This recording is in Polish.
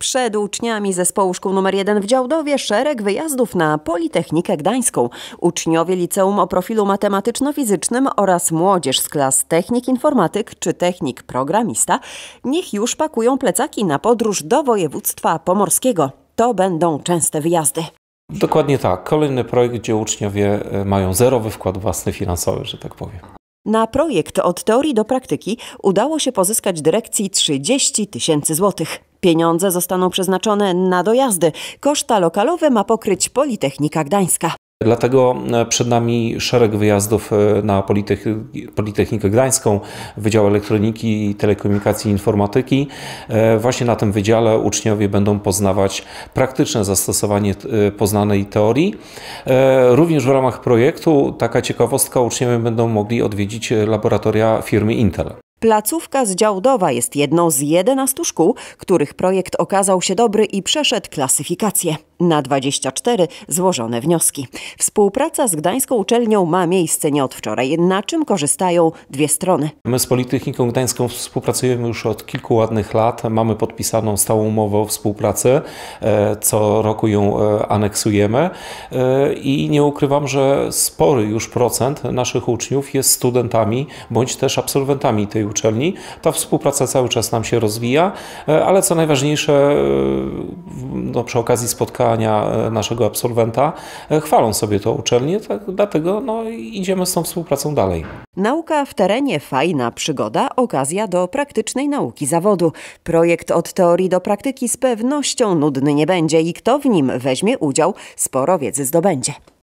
przed uczniami zespołu szkół nr 1 w Działdowie szereg wyjazdów na Politechnikę Gdańską. Uczniowie liceum o profilu matematyczno-fizycznym oraz młodzież z klas technik informatyk czy technik programista niech już pakują plecaki na podróż do województwa pomorskiego. To będą częste wyjazdy. Dokładnie tak. Kolejny projekt, gdzie uczniowie e, mają zerowy wkład własny finansowy, że tak powiem. Na projekt od teorii do praktyki udało się pozyskać dyrekcji 30 tysięcy złotych. Pieniądze zostaną przeznaczone na dojazdy. Koszta lokalowe ma pokryć Politechnika Gdańska. Dlatego e, przed nami szereg wyjazdów e, na Politech Politechnikę Gdańską, Wydział Elektroniki, Telekomunikacji i Informatyki. E, właśnie na tym wydziale uczniowie będą poznawać praktyczne zastosowanie poznanej teorii. Również w ramach projektu, taka ciekawostka, uczniowie będą mogli odwiedzić laboratoria firmy Intel. Placówka z Działdowa jest jedną z 11 szkół, których projekt okazał się dobry i przeszedł klasyfikację na 24 złożone wnioski. Współpraca z Gdańską Uczelnią ma miejsce nie od wczoraj. Na czym korzystają dwie strony? My z Politechniką Gdańską współpracujemy już od kilku ładnych lat. Mamy podpisaną stałą umowę o współpracy. E, co roku ją e, aneksujemy e, i nie ukrywam, że spory już procent naszych uczniów jest studentami bądź też absolwentami tej uczelni. Ta współpraca cały czas nam się rozwija, ale co najważniejsze, no, przy okazji spotkania badania e, naszego absolwenta e, chwalą sobie to uczelnię, tak, dlatego no, idziemy z tą współpracą dalej. Nauka w terenie fajna przygoda, okazja do praktycznej nauki zawodu. Projekt od teorii do praktyki z pewnością nudny nie będzie i kto w nim weźmie udział, sporo wiedzy zdobędzie.